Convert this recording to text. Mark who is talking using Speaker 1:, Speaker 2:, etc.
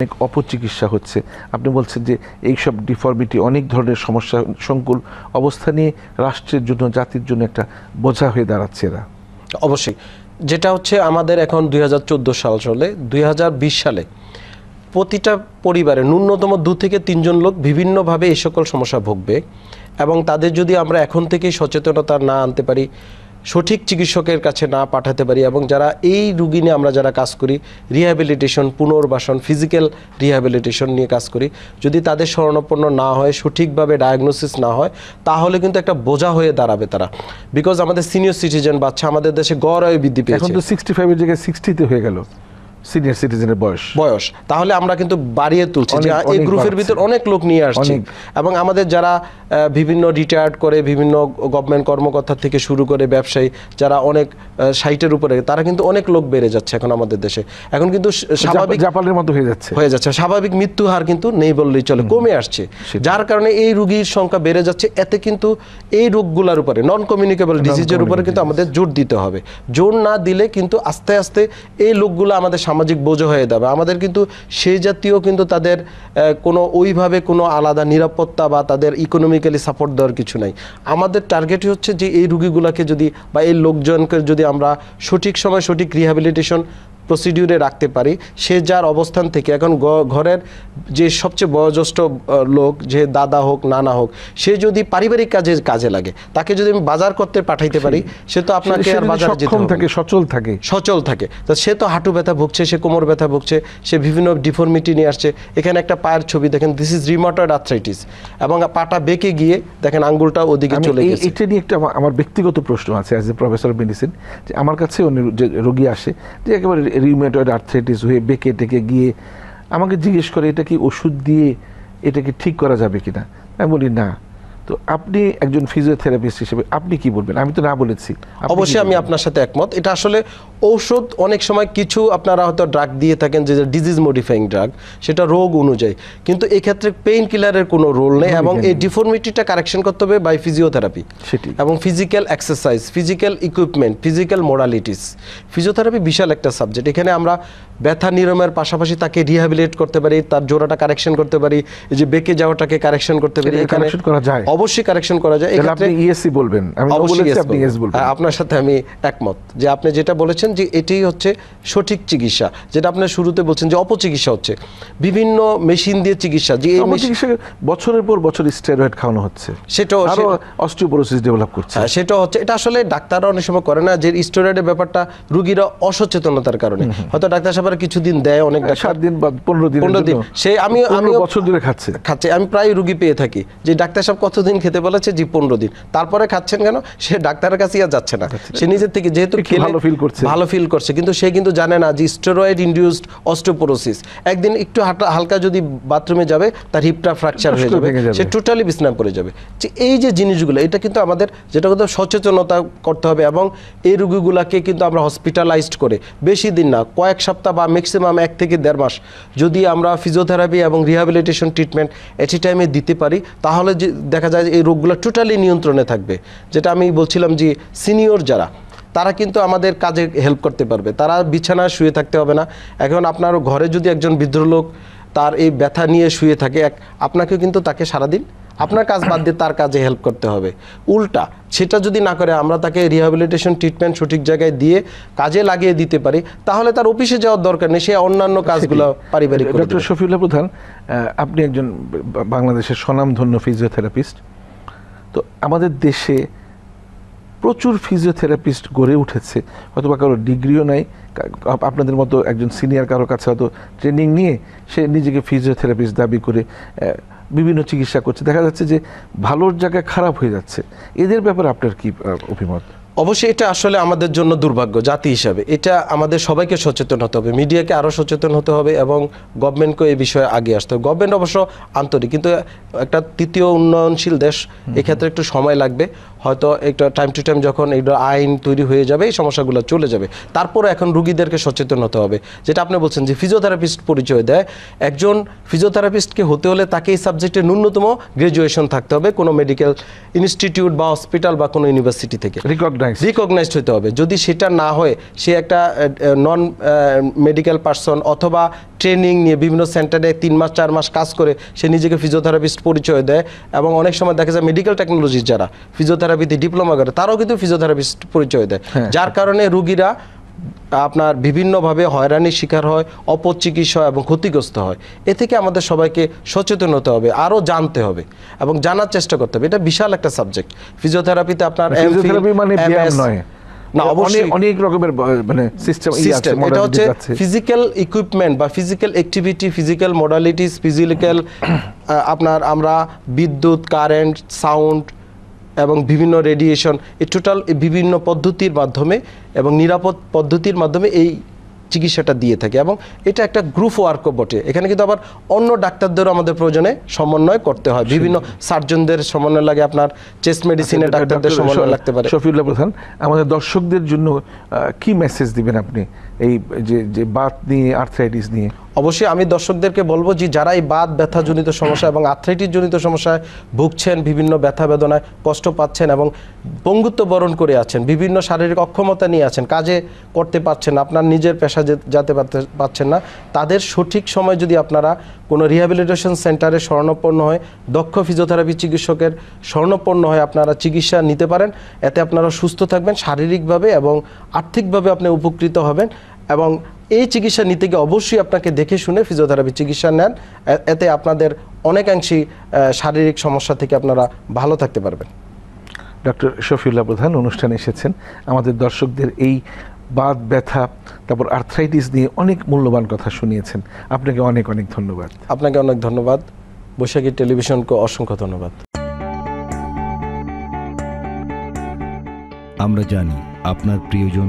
Speaker 1: অনেক অপচিকিৎসা হচ্ছে আপনি বলছেন যে এইসব ডিফর্মিটি অনেক ধরনের সমস্যা সংকুল অবস্থা নিয়ে রাষ্ট্রের জন্য জাতির জন্য একটা বোঝা হয়ে দাঁড়াচ্ছে এরা
Speaker 2: অবশ্যই যেটা হচ্ছে আমাদের এখন দুই সাল চলে দুই সালে প্রতিটা পরিবারে ন্যূনতম দু থেকে তিনজন লোক বিভিন্নভাবে এই সকল সমস্যা ভুগবে এবং তাদের যদি আমরা এখন থেকেই সচেতনতা না আনতে পারি সঠিক চিকিৎসকের কাছে না পাঠাতে পারি এবং যারা এই রুগী নিয়ে আমরা যারা কাজ করি রিহ্যাবিলিটেশন পুনর্বাসন ফিজিক্যাল রিহ্যাবিলিটেশন নিয়ে কাজ করি যদি তাদের স্মরণাপন্ন না হয় সঠিকভাবে ডায়াগনোসিস না হয় তাহলে কিন্তু একটা বোঝা হয়ে দাঁড়াবে তারা বিকজ আমাদের সিনিয়র সিটিজেন বাচ্চা আমাদের দেশে গড় আয়ু বৃদ্ধি পেয়েছে সিক্সটি ফাইভের জায়গায় সিক্সটিতে হয়ে গেল সিনিয়র সিটিজেনের বয়স বয়স তাহলে আমরা কিন্তু বাড়িয়ে তুলছি যে এই গ্রুপের ভিতর অনেক লোক নিয়ে আসছি এবং আমাদের যারা বিভিন্ন রিটায়ার্ড করে বিভিন্ন গভর্নমেন্ট কর্মকর্তা থেকে শুরু করে ব্যবসায়ী যারা অনেক সাইটের উপরে তারা কিন্তু অনেক লোক বেড়ে যাচ্ছে এখন আমাদের দেশে এখন কিন্তু স্বাভাবিক জাপানের মতো হয়ে যাচ্ছে হয়ে যাচ্ছে স্বাভাবিক মৃত্যু হার কিন্তু নেই বললেই চলে কমে আসছে যার কারণে এই রোগীর সংখ্যা বেড়ে যাচ্ছে এতে কিন্তু এই রোগগুলোর উপরে নন কমিউনিকেবল ডিজিজের উপরে কিন্তু আমাদের জোর দিতে হবে জোর না দিলে কিন্তু আস্তে আস্তে এই লোকগুলো আমাদের সামাজিক বোঝা হয়ে যাবে আমাদের কিন্তু সেই জাতীয় কিন্তু তাদের কোনো ওইভাবে কোনো আলাদা নিরাপত্তা বা তাদের ইকোনমিক্যালি সাপোর্ট দেওয়ার কিছু নাই আমাদের টার্গেটই হচ্ছে যে এই রুগীগুলোকে যদি বা এই লোকজনকে যদি আমরা সঠিক সময় সঠিক রিহ্যাবিলিটেশন প্রসিডিউরে রাখতে পারি সে যার অবস্থান থেকে এখন ঘরের যে সবচেয়ে বয়োজ্যেষ্ঠ লোক যে দাদা হোক নানা হোক সে যদি পারিবারিক কাজে কাজে লাগে তাকে যদি আমি বাজার করতে পাঠাইতে পারি সে তো আপনাকে আর বাজার যেতে থাকে সচল থাকে সচল থাকে তা সে তো হাঁটু ব্যথা ভুগছে সে কোমর ব্যথা ভুগছে সে বিভিন্ন ডিফর্মিটি নিয়ে আসছে এখানে একটা পায়ের ছবি দেখেন দিস ইজ রিমোটয়েড আর্থ্রাইটিস এবং পাটা বেঁকে গিয়ে দেখেন আঙ্গুলটা ওদিকে চলে গেছে এটা
Speaker 1: নিয়ে একটা আমার ব্যক্তিগত প্রশ্ন আছে অ্যাজ এ প্রফেসর মেডিসিন যে আমার কাছে যে রোগী আসে যে একেবারে রিউমেটয়েড আর্থ্রাইটিস হয়ে বেঁকে টেকে গিয়ে আমাকে জিজ্ঞেস করে এটা কি ওষুধ দিয়ে এটাকে ঠিক করা যাবে কি না আমি বলি না তো
Speaker 2: আপনি একজন ফিজিওথেরাপিস্ট হিসেবে আপনি কি বলবেন আমি তো না বলেছি অবশ্যই আমি আপনার সাথে একমত এটা আসলে ঔষধ অনেক সময় কিছু আপনারা হয়তো ড্রাগ দিয়ে থাকেন যে ডিজিজ মডিফাইং ড্রাগ সেটা রোগ অনুযায়ী কিন্তু এক্ষেত্রে পেইন কিলারের কোনো রোল নেই এবং এই ডিফর্মিটিটা কারেকশন করতে হবে বাই ফিজিওথেরাপি সেটি এবং physical exercise physical equipment physical modalities physiotherapy বিশাল একটা সাবজেক্ট এখানে আমরা ব্যথা নিরমের পাশাপাশি তাকে রিহ্যাবিলিট করতে পারি তার জোড়াটা কারেকশন করতে পারি এই যে বেঁকে যাওয়াটাকে কারেকশন করতে পারি এখানে অবশ্যই কারেকশন করা যায় বলবেন আপনার সাথে আমি একমত যে আপনি যেটা বলেছেন বলছেন যে এটাই হচ্ছে সঠিক চিকিৎসা যেটা আপনার শুরুতে বলছেন যে অপচিকিৎসা হচ্ছে বিভিন্ন মেশিন দিয়ে চিকিৎসা যে বছরের পর বছর স্টেরয়েড খাওয়ানো হচ্ছে সেটাও অস্টিওপোরোসিস ডেভেলপ করছে হ্যাঁ, সেটা হচ্ছে এটা আসলে ডাক্তাররা অনেক সময় করে না যে স্টেরয়েডের ব্যাপারটা রুগীরা অসচেতনতার কারণে হয়তো ডাক্তার সাহেবরা কিছুদিন দেয় অনেক হ্যাঁ, সাত দিন বা পনেরো দিন পনেরো দিন সে আমি আমি বছর ধরে খাচ্ছে খাচ্ছে আমি প্রায় রুগী পেয়ে থাকি যে ডাক্তার সাহেব কতদিন খেতে বলেছে জি পনেরো দিন তারপরে খাচ্ছেন কেন সে ডাক্তারের কাছে আর যাচ্ছে না সে নিজের থেকে যেহেতু ভালো ফিল করছে ভালো ফিল করছে কিন্তু সে কিন্তু জানে না যে স্টেরয়েড ইন্ডিউসড অস্টোপোরোসিস একদিন একটু হালকা যদি বাথরুমে যাবে তার হিপটা ফ্র্যাকচার হয়ে যাবে সে টোটালি বিশ্রাম করে যাবে যে এই যে জিনিসগুলো এটা কিন্তু আমাদের যেটা কথা সচেতনতা করতে হবে এবং এই রুগীগুলোকে কিন্তু আমরা হসপিটালাইজড করে বেশি দিন না কয়েক সপ্তাহ বা ম্যাক্সিমাম এক থেকে দেড় মাস যদি আমরা ফিজিওথেরাপি এবং রিহাবিলিটেশন ট্রিটমেন্ট এটি টাইমে দিতে পারি তাহলে যে দেখা যায় এই রোগগুলো টোটালি নিয়ন্ত্রণে থাকবে যেটা আমি বলছিলাম যে সিনিয়র যারা তারা কিন্তু আমাদের কাজে হেল্প করতে পারবে তারা বিছানায় শুয়ে থাকতে হবে না এখন আপনার ঘরে যদি একজন বৃদ্ধ লোক তার এই ব্যথা নিয়ে শুয়ে থাকে এক আপনাকেও কিন্তু তাকে সারাদিন আপনার কাজ বাদ দিয়ে তার কাজে হেল্প করতে হবে উল্টা সেটা যদি না করে আমরা তাকে রিহ্যাবিলিটেশন ট্রিটমেন্ট সঠিক জায়গায় দিয়ে কাজে লাগিয়ে দিতে পারি তাহলে তার অফিসে যাওয়ার দরকার নেই সে অন্যান্য কাজগুলো পারিবারিক ডক্টর
Speaker 1: শফিউল্লাহ প্রধান আপনি একজন বাংলাদেশের স্বনামধন্য ফিজিওথেরাপিস্ট তো আমাদের দেশে প্রচুর ফিজিওথেরাপিস্ট গড়ে উঠেছে হয়তো বা কারো ডিগ্রিও নাই আপনাদের মতো একজন সিনিয়র কারো কাছে হয়তো ট্রেনিং নিয়ে সে নিজেকে ফিজিওথেরাপিস্ট দাবি করে বিভিন্ন চিকিৎসা করছে দেখা যাচ্ছে যে ভালোর জায়গায়
Speaker 2: খারাপ হয়ে যাচ্ছে এদের ব্যাপারে আপনার কি অভিমত অবশ্যই এটা আসলে আমাদের জন্য দুর্ভাগ্য জাতি হিসাবে এটা আমাদের সবাইকে সচেতন হতে হবে মিডিয়াকে আরও সচেতন হতে হবে এবং গভর্নমেন্টকে এই বিষয়ে আগে আসতে হবে গভর্নমেন্ট অবশ্য আন্তরিক কিন্তু একটা তৃতীয় উন্নয়নশীল দেশ এক্ষেত্রে একটু সময় লাগবে হয়তো একটা টাইম টু টাইম যখন এই আইন তৈরি হয়ে যাবে এই সমস্যাগুলো চলে যাবে তারপরে এখন রুগীদেরকে সচেতন হতে হবে যেটা আপনি বলছেন যে ফিজিওথেরাপিস্ট পরিচয় দেয় একজন ফিজিওথেরাপিস্টকে হতে হলে তাকে এই সাবজেক্টে ন্যূনতম গ্র্যাজুয়েশন থাকতে হবে কোনো মেডিকেল ইনস্টিটিউট বা হসপিটাল বা কোনো ইউনিভার্সিটি থেকে রিকগনাইজ রিকগনাইজড হতে হবে যদি সেটা না হয় সে একটা নন মেডিকেল পার্সন অথবা ট্রেনিং নিয়ে বিভিন্ন সেন্টারে তিন মাস চার মাস কাজ করে সে নিজেকে ফিজিওথেরাপিস্ট পরিচয় দেয় এবং অনেক সময় দেখা যায় মেডিকেল টেকনোলজির যারা ফিজিওথেরাপিতে ডিপ্লোমা করে তারাও কিন্তু ফিজিওথেরাপিস্ট পরিচয় দেয় হ্যাঁ। যার কারণে রুগীরা আপনার বিভিন্নভাবে হয়রানির শিকার হয় অপচিকিৎসা এবং ক্ষতিগ্রস্ত হয় এ থেকে আমাদের সবাইকে সচেতন হতে হবে আরও জানতে হবে এবং জানার চেষ্টা করতে হবে এটা বিশাল একটা সাবজেক্ট ফিজিওথেরাপিতে আপনার মানে অনেক রকমের
Speaker 1: সিস্টেম মানে ইয়ে এটা হচ্ছে
Speaker 2: ফিজিক্যাল ইকুইপমেন্ট বা ফিজিক্যাল অ্যাক্টিভিটি ফিজিক্যাল আপনার আমরা বিদ্যুৎ কারেন্ট সাউন্ড এবং বিভিন্ন রেডিয়েশন এ টোটাল বিভিন্ন পদ্ধতির মাধ্যমে এবং নিরাপদ পদ্ধতির মাধ্যমে এই চিকিৎসাটা দিয়ে থাকে এবং এটা একটা গ্রুপ ওয়ার্কও বটে এখানে কিন্তু আবার অন্য ডাক্তারদেরও আমাদের প্রয়োজনে সমন্বয় করতে হয় বিভিন্ন সার্জনদের সমন্বয় লাগে আপনার চেস্ট মেডিসিনের আচ্ছা, ডাক্তারদের সমন্বয় লাগতে পারে শফিউল্লাহ প্রধান আমাদের দর্শকদের জন্য
Speaker 1: কি মেসেজ দিবেন আপনি এই যে যে বাত নিয়ে আর্থ্রাইটিস নিয়ে
Speaker 2: অবশ্যই আমি দর্শকদেরকে বলবো যে যারা এই বাদ ব্যথাজনিত সমস্যা এবং জনিত সমস্যায় ভুগছেন বিভিন্ন ব্যথা বেদনায় কষ্ট পাচ্ছেন এবং পঙ্গুত্ব বরণ করে আছেন বিভিন্ন শারীরিক অক্ষমতা নিয়ে আছেন কাজে করতে পারছেন আপনার নিজের পেশা যেতে পারছেন না তাদের সঠিক সময় যদি আপনারা কোনো রিহ্যাবিলিটেশন সেন্টারে স্বর্ণপন্ন হয় দক্ষ ফিজিওথেরাপি চিকিৎসকের স্বর্ণপন্ন হয় আপনারা চিকিৎসা নিতে পারেন এতে আপনারা সুস্থ থাকবেন শারীরিকভাবে এবং আর্থিকভাবে আপনি উপকৃত হবেন এবং এই চিকিৎসা নিতে গিয়ে অবশ্যই আপনাকে দেখে শুনে ফিজিওথেরাপি চিকিৎসা নেন এতে আপনাদের অনেকাংশই শারীরিক সমস্যা থেকে আপনারা ভালো থাকতে পারবেন
Speaker 1: ডক্টর শফিউল্লাহ প্রধান অনুষ্ঠানে এসেছেন আমাদের দর্শকদের এই বাত ব্যথা তারপর আর্থ্রাইটিস নিয়ে অনেক মূল্যবান কথা শুনিয়েছেন আপনাকে অনেক অনেক
Speaker 2: ধন্যবাদ আপনাকে অনেক ধন্যবাদ বৈশাখী টেলিভিশনকে অসংখ্য ধন্যবাদ আমরা জানি আপনার প্রিয়জন